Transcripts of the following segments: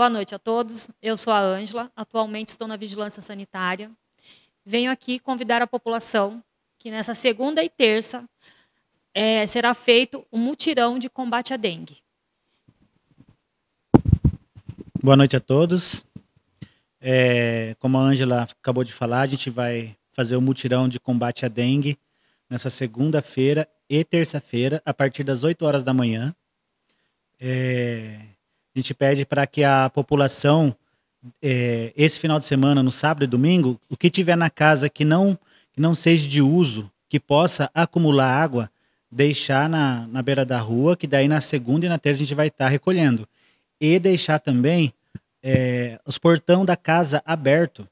Boa noite a todos. Eu sou a Ângela, atualmente estou na Vigilância Sanitária. Venho aqui convidar a população que nessa segunda e terça é, será feito um mutirão de combate à dengue. Boa noite a todos. É, como a Ângela acabou de falar, a gente vai fazer o um mutirão de combate à dengue nessa segunda-feira e terça-feira, a partir das 8 horas da manhã. É, a gente pede para que a população, é, esse final de semana, no sábado e domingo, o que tiver na casa que não, que não seja de uso, que possa acumular água, deixar na, na beira da rua, que daí na segunda e na terça a gente vai estar tá recolhendo. E deixar também é, os portão da casa aberto,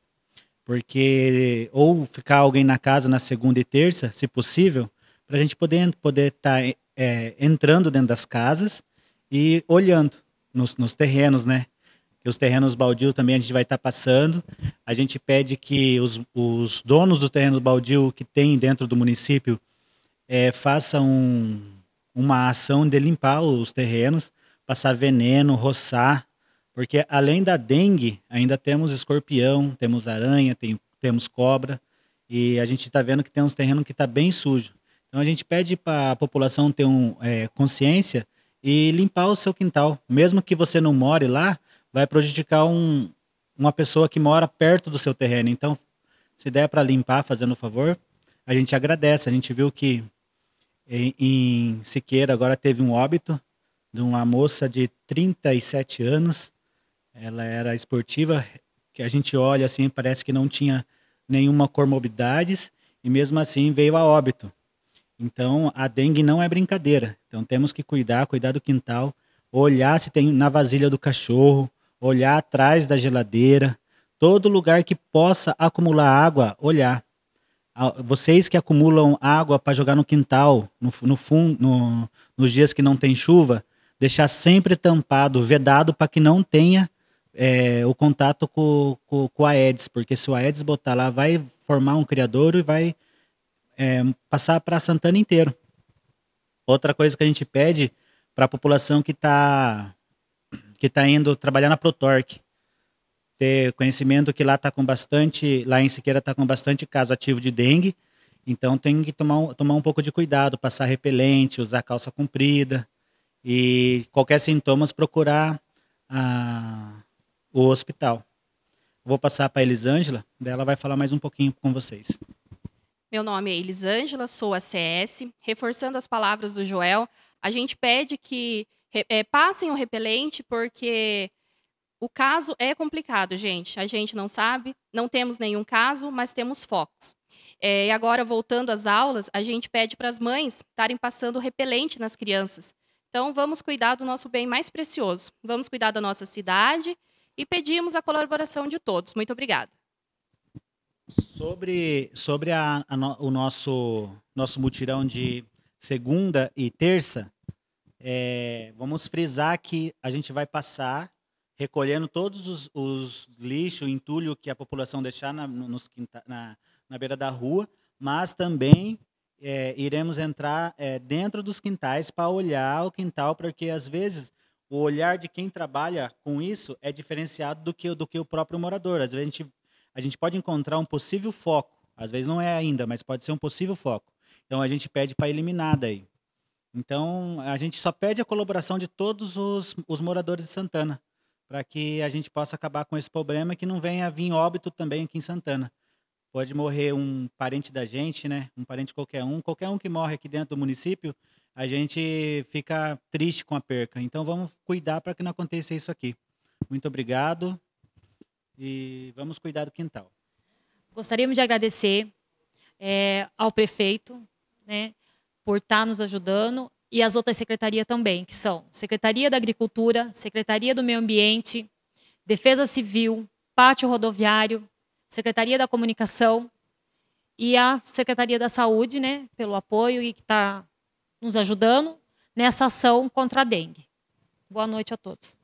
porque ou ficar alguém na casa na segunda e terça, se possível, para a gente poder poder estar tá, é, entrando dentro das casas e olhando nos, nos terrenos, né? os terrenos baldios também a gente vai estar tá passando. A gente pede que os, os donos do terreno baldio que tem dentro do município é, façam um, uma ação de limpar os terrenos, passar veneno, roçar, porque além da dengue, ainda temos escorpião, temos aranha, tem, temos cobra, e a gente está vendo que tem uns terrenos que está bem sujo. Então a gente pede para a população ter um, é, consciência e limpar o seu quintal. Mesmo que você não more lá, vai prejudicar um, uma pessoa que mora perto do seu terreno. Então, se der para limpar, fazendo o favor, a gente agradece. A gente viu que em, em Siqueira agora teve um óbito de uma moça de 37 anos. Ela era esportiva, que a gente olha assim, parece que não tinha nenhuma comorbidade e mesmo assim veio a óbito. Então, a dengue não é brincadeira. Então, temos que cuidar, cuidar do quintal, olhar se tem na vasilha do cachorro, olhar atrás da geladeira, todo lugar que possa acumular água, olhar. Vocês que acumulam água para jogar no quintal, no, no fundo, no, nos dias que não tem chuva, deixar sempre tampado, vedado, para que não tenha é, o contato com, com, com a Aedes, porque se o Aedes botar lá, vai formar um criador e vai é, passar para Santana inteiro. Outra coisa que a gente pede para a população que está que tá indo trabalhar na Protorque, ter conhecimento que lá está com bastante, lá em Siqueira está com bastante caso ativo de dengue, então tem que tomar, tomar um pouco de cuidado, passar repelente, usar calça comprida e qualquer sintomas procurar a, o hospital. Vou passar para a Elisângela, dela vai falar mais um pouquinho com vocês. Meu nome é Elisângela, sou a CS. Reforçando as palavras do Joel, a gente pede que é, passem o repelente, porque o caso é complicado, gente. A gente não sabe, não temos nenhum caso, mas temos focos. É, e agora, voltando às aulas, a gente pede para as mães estarem passando o repelente nas crianças. Então, vamos cuidar do nosso bem mais precioso. Vamos cuidar da nossa cidade e pedimos a colaboração de todos. Muito obrigada. Sobre, sobre a, a no, o nosso, nosso mutirão de segunda e terça, é, vamos frisar que a gente vai passar recolhendo todos os, os lixos, entulho que a população deixar na, nos, na, na beira da rua, mas também é, iremos entrar é, dentro dos quintais para olhar o quintal, porque às vezes o olhar de quem trabalha com isso é diferenciado do que, do que o próprio morador. Às vezes a gente a gente pode encontrar um possível foco. Às vezes não é ainda, mas pode ser um possível foco. Então a gente pede para eliminar daí. Então a gente só pede a colaboração de todos os, os moradores de Santana, para que a gente possa acabar com esse problema que não venha vir óbito também aqui em Santana. Pode morrer um parente da gente, né? Um parente qualquer um, qualquer um que morre aqui dentro do município, a gente fica triste com a perca. Então vamos cuidar para que não aconteça isso aqui. Muito obrigado e vamos cuidar do quintal. Gostaríamos de agradecer é, ao prefeito né, por estar tá nos ajudando e as outras secretarias também, que são Secretaria da Agricultura, Secretaria do Meio Ambiente, Defesa Civil, Pátio Rodoviário, Secretaria da Comunicação e a Secretaria da Saúde, né, pelo apoio e que está nos ajudando nessa ação contra a dengue. Boa noite a todos.